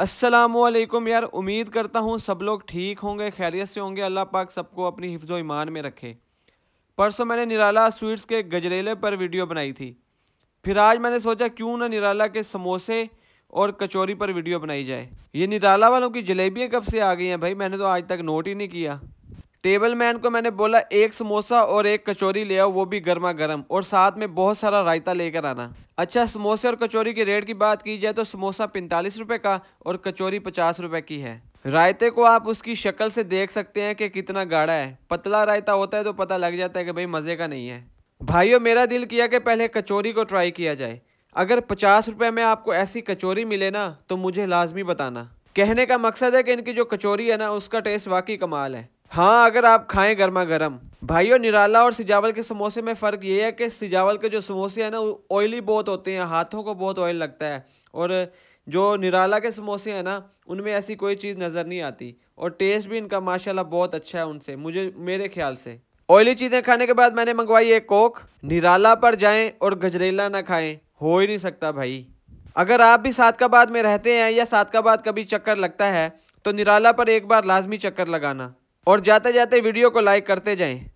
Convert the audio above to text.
असलकुम यार उम्मीद करता हूँ सब लोग ठीक होंगे खैरियत से होंगे अल्लाह पाक सबको अपनी हिफ्ज़ ईमान में रखे परसों मैंने निराला स्वीट्स के गजरेले पर वीडियो बनाई थी फिर आज मैंने सोचा क्यों ना निराला के समोसे और कचौरी पर वीडियो बनाई जाए ये निराला वालों की जलेबियाँ कब से आ गई हैं भाई मैंने तो आज तक नोट ही नहीं किया टेबल मैन को मैंने बोला एक समोसा और एक कचौरी ले आओ वो भी गर्मा गर्म और साथ में बहुत सारा रायता लेकर आना अच्छा समोसे और कचौरी के रेट की बात की जाए तो समोसा पैंतालीस रुपये का और कचौरी पचास रुपये की है रायते को आप उसकी शक्ल से देख सकते हैं कि कितना गाढ़ा है पतला रायता होता है तो पता लग जाता है कि भाई मज़े का नहीं है भाइयों मेरा दिल किया कि पहले कचौरी को ट्राई किया जाए अगर पचास रुपये में आपको ऐसी कचौरी मिले ना तो मुझे लाजमी बताना कहने का मकसद है कि इनकी जो कचौरी है ना उसका टेस्ट वाकई कमाल है हाँ अगर आप खाएं गर्मा गर्म भाइयों निराला और सिजावल के समोसे में फ़र्क ये है कि सिजावल के जो समोसे हैं ना ऑयली बहुत होते हैं हाथों को बहुत ऑयल लगता है और जो निराला के समोसे हैं ना उनमें ऐसी कोई चीज़ नज़र नहीं आती और टेस्ट भी इनका माशाल्लाह बहुत अच्छा है उनसे मुझे मेरे ख्याल से ऑयली चीज़ें खाने के बाद मैंने मंगवाई एक कोक निराला पर जाएँ और गजरेला ना खाएँ हो ही नहीं सकता भाई अगर आप भी बाद में रहते हैं या बाद कभी चक्कर लगता है तो निराला पर एक बार लाजमी चक्कर लगाना और जाते जाते वीडियो को लाइक करते जाएं